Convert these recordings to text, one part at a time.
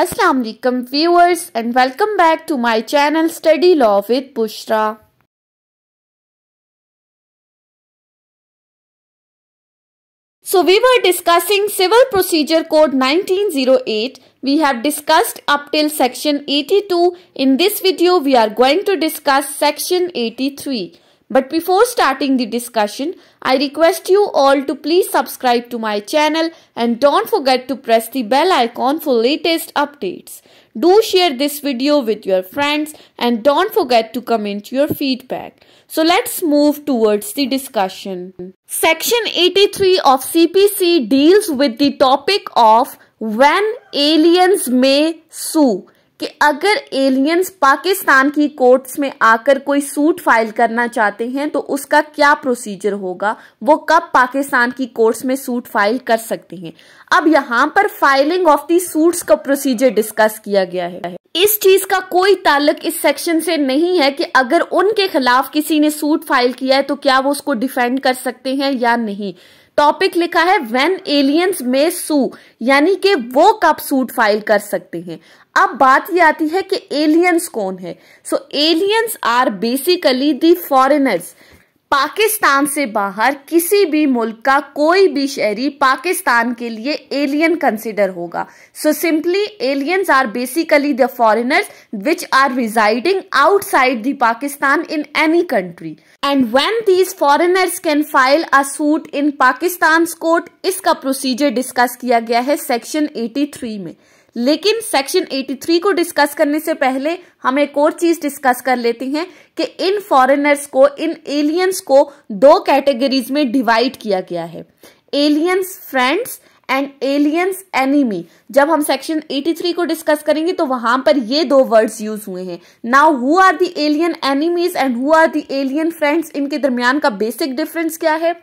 Assalamualaikum viewers and welcome back to my channel Study Law with Bushra. So we were discussing Civil Procedure Code 1908. We have discussed up till section 82. In this video we are going to discuss section 83. But before starting the discussion, I request you all to please subscribe to my channel and don't forget to press the bell icon for latest updates. Do share this video with your friends and don't forget to comment your feedback. So let's move towards the discussion. Section 83 of CPC deals with the topic of when aliens may sue. कि अगर aliens Pakistan की courts में आकर कोई suit file करना चाहते हैं तो उसका क्या प्रोसीजर होगा वो कब पाकिस्तान की कोर्ट्स में सूट फाइल कर सकते हैं अब यहाँ पर फाइलिंग ऑफ दी सूट्स का प्रोसीजर डिस्कस किया गया है इस चीज का कोई ताल्लुक इस सेक्शन से नहीं है कि अगर उनके खिलाफ किसी ने सूट फाइल किया है तो क्या वो उसको डिफेंड कर सकते हैं या नहीं टॉपिक लिखा है व्हेन एलियंस में सू यानी कि वो कब सूट फाइल कर सकते हैं अब बात ये आती है कि एलियंस कौन है so aliens are basically the foreigners Pakistan से बाहर किसी भी मुल्क का कोई भी शहरी पाकिस्तान के लिए एलियन कंसिडर होगा so simply aliens are basically the foreigners which are residing outside the Pakistan in any country and when these foreigners can file a suit in Pakistan court इसका प्रोसीजर डिस्कस किया गया है सेक्शन 83 में लेकिन सेक्शन 83 को discuss करने से पहले हम एक और चीज डिस्कस कर लेते हैं कि इन फॉरेनर्स को इन एलियंस को दो कैटेगरीज में डिवाइड किया गया है aliens friends and aliens enemy जब हम सेक्शन 83 को डिस्कस करेंगे तो वहां पर ये दो वर्ड्स यूज हुए हैं now who are the alien enemies and who are the alien friends इनके दरमियान का बेसिक डिफरेंस क्या है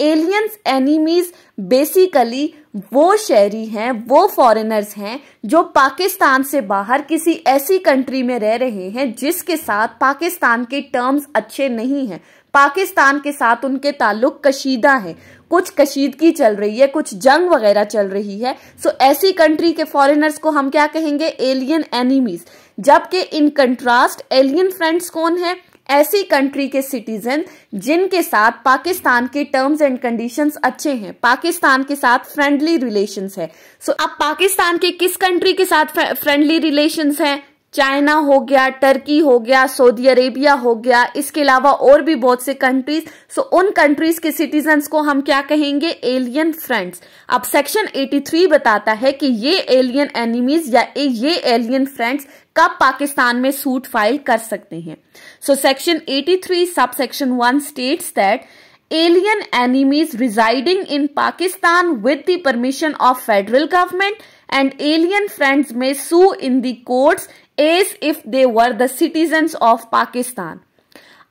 एलियंस एनिमीज बेसिकली वो शहरी हैं वो फॉरेनर्स हैं जो पाकिस्तान से बाहर किसी ऐसी कंट्री में रह रहे हैं जिसके साथ पाकिस्तान के टर्म्स अच्छे नहीं हैं पाकिस्तान के साथ उनके ताल्लुक कशीदा है कुछ कशीदगी चल रही है कुछ जंग वगैरह चल रही है सो ऐसी कंट्री के फॉरेनर्स को हम क्या कहेंगे एलियन एनिमीज जबकि इन कंट्रास्ट एलियन फ्रेंड्स कौन है ऐसी कंट्री के सिटीजन जिनके साथ पाकिस्तान के टर्म्स एंड कंडीशंस अच्छे हैं पाकिस्तान के साथ फ्रेंडली रिलेशंस है सो so, अब पाकिस्तान के किस कंट्री के साथ फ्रेंडली रिलेशंस हैं चाइना हो गया टर्की हो गया सऊदी अरेबिया हो गया इसके अलावा और भी बहुत से कंट्रीज सो उन कंट्रीज के सिटीजन्स को हम क्या कहेंगे एलियन फ्रेंड्स अब सेक्शन 83 बताता है कि ये एलियन एनिमीज या ये एलियन फ्रेंड्स कब पाकिस्तान में सूट फाइल कर सकते हैं so section 83 three sub section one states that alien enemies residing in Pakistan with the permission of federal government and alien friends में sue in the courts as if they were the citizens of Pakistan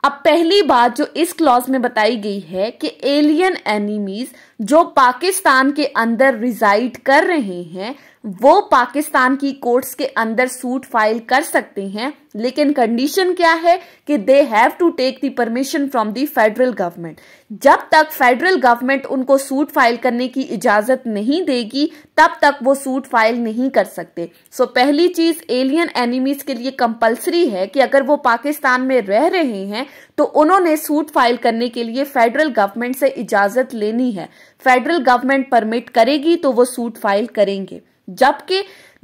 अब पहली बात जो इस clause में बताई गई है कि एलियन एनिमीज जो पाकिस्तान के अंदर रिजाइड कर रहे हैं वो पाकिस्तान की कोर्ट्स के अंदर सूट फाइल कर सकते हैं लेकिन कंडीशन क्या है कि they have to take the permission from the federal government जब तक फेडरल गवर्नमेंट उनको सूट फाइल करने की इजाजत नहीं देगी तब तक वो सूट फाइल नहीं कर सकते सो so, पहली चीज एलियन एनिमीज के लिए कंपलसरी है कि अगर वो पाकिस्तान में रह रहे हैं तो उन्होंने सूट फाइल करने के लिए फेडरल गवर्नमेंट से इजाजत लेनी है फेडरल गवर्नमेंट परमिट करेगी तो वो सूट फाइल करेंगे जबकि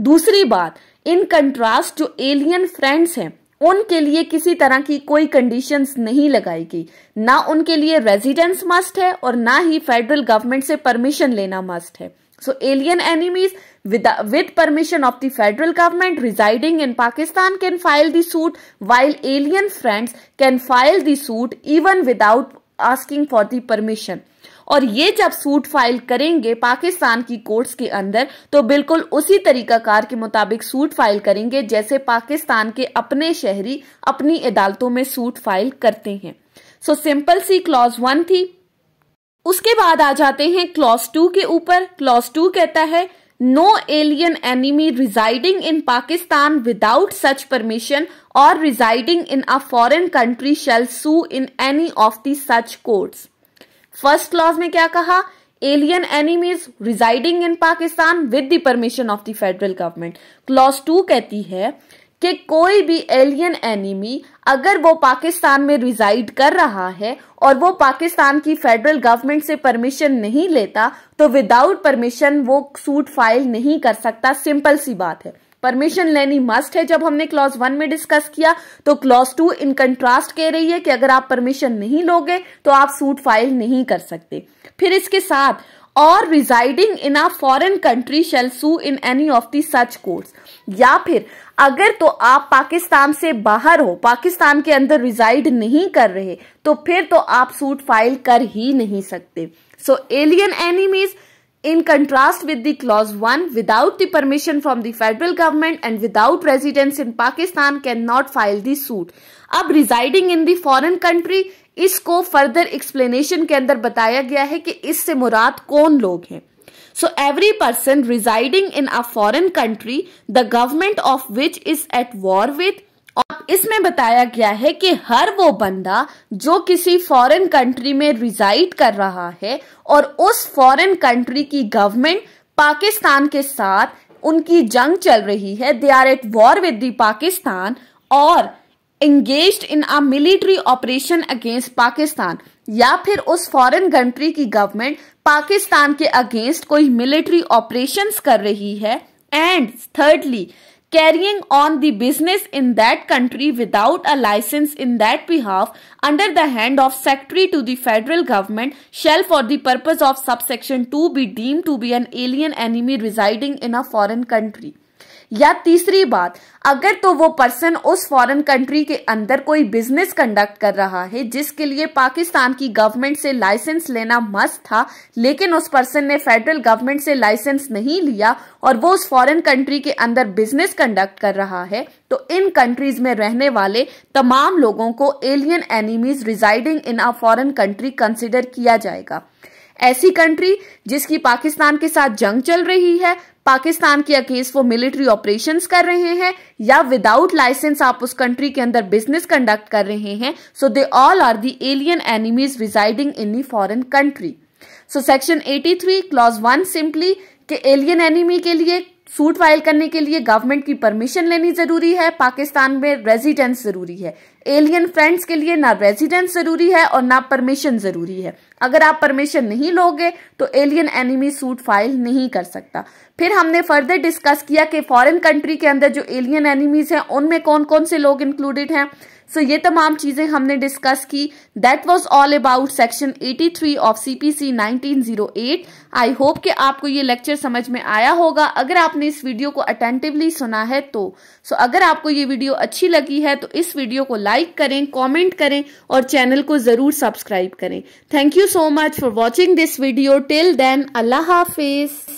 दूसरी बात इन कंट्रास्ट जो एलियन फ्रेंड्स हैं उनके लिए किसी तरह की कोई कंडीशंस नहीं लगाई गई ना उनके लिए रेजिडेंस मस्ट है और ना ही फेडरल गवर्नमेंट से परमिशन लेना मस्ट है so alien enemies with permission of the federal government residing in Pakistan can file the suit while alien friends can file the suit even without asking for the permission और ये जब suit file करेंगे पाकिस्तान की courts के अंदर तो बिल्कुल उसी तरीकाकार के मुताबिक सूट फाइल करेंगे जैसे पाकिस्तान के अपने शहरी अपनी अदालतों में सूट फाइल करते हैं सो सिंपल सी क्लॉज वन थी उसके बाद आ जाते हैं क्लॉज टू के ऊपर क्लॉज टू कहता है no alien enemy residing in Pakistan without such permission और residing in a foreign country shall sue in any of the such courts first clause में क्या कहा alien enemies residing in Pakistan with the permission of the federal government clause two कहती है कि कोई भी alien enemy अगर वो पाकिस्तान में रिजाइड कर रहा है और वो पाकिस्तान की फेडरल गवर्नमेंट से परमिशन नहीं लेता तो विदाउट परमिशन वो सूट फाइल नहीं कर सकता सिंपल सी बात है परमिशन लेनी मस्ट है जब हमने क्लॉज वन में डिस्कस किया तो क्लॉज टू इन कंट्रास्ट कह रही है कि अगर आप परमिशन नहीं लोगे तो आप सूट फाइल नहीं कर सकते फिर इसके साथ और residing in a foreign country shall sue in any of the such courts या फिर अगर तो आप पाकिस्तान से बाहर हो पाकिस्तान के अंदर रिजाइड नहीं कर रहे तो फिर तो आप सूट फाइल कर ही नहीं सकते so alien enemies in contrast with the clause 1 without the permission from the federal government and without residence in pakistan cannot file the suit ab residing in the foreign country isko further explanation ke andar bataya gaya hai ki isse murad kon log hain So every person residing in a foreign country, the government of which is at war with, और इसमें बताया गया है कि हर वो बंदा जो किसी फॉरेन कंट्री में रिजाइड कर रहा है और उस फॉरेन कंट्री की गवर्नमेंट पाकिस्तान के साथ उनकी जंग चल रही है they are at war with Pakistan और engage in a military operation against Pakistan या फिर उस फॉरेन कंट्री की गवर्नमेंट पाकिस्तान के अगेंस्ट कोई मिलिट्री ऑपरेशंस कर रही है and thirdly carrying on the business in that country without a license in that behalf under the hand of secretary to the federal government shall for the purpose of subsection 2 be deemed to be an alien enemy residing in a foreign country. या तीसरी बात अगर तो वो person उस foreign country के अंदर कोई बिजनेस कंडक्ट कर रहा है जिसके लिए पाकिस्तान की गवर्नमेंट से लाइसेंस लेना मस्त था लेकिन उस पर्सन ने फेडरल गवर्नमेंट से लाइसेंस नहीं लिया और वो उस फॉरेन कंट्री के अंदर बिजनेस कंडक्ट कर रहा है तो इन कंट्रीज में रहने वाले तमाम लोगों को alien enemies residing in a foreign country consider किया जाएगा ऐसी कंट्री जिसकी पाकिस्तान के साथ जंग चल रही है पाकिस्तान के अकेस वो मिलिट्री ऑपरेशंस कर रहे हैं या विदाउट लाइसेंस आप उस कंट्री के अंदर बिजनेस कंडक्ट कर रहे हैं so they all are the alien enemies residing in the foreign country so section 83 clause one simply के एलियन एनिमी के लिए सूट फाइल करने के लिए गवर्नमेंट की परमिशन लेनी जरूरी है पाकिस्तान में रेजिडेंस जरूरी है एलियन फ्रेंड्स के लिए ना रेजिडेंस जरूरी है और ना परमिशन जरूरी है अगर आप परमिशन नहीं लोगे तो एलियन एनिमी सूट फाइल नहीं कर सकता फिर हमने फर्दर डिस्कस किया कि फॉरेन कंट्री के अंदर जो एलियन एनिमीज हैं उनमें कौन कौन से लोग इंक्लूडेड हैं सो ये तमाम चीज़ें हमने डिस्कस की that was all about section 83 of C P C nineteen I hope कि आपको ये लेक्चर समझ में आया होगा अगर आपने इस वीडियो को अटेंटिवली सुना है तो सो so, अगर आपको ये वीडियो अच्छी लगी है तो इस वीडियो को लाइक करें कॉमेंट करें और चैनल को ज़रूर सब्सक्राइब करें thank you so much for watching this video till then अल्लाह हाफिज़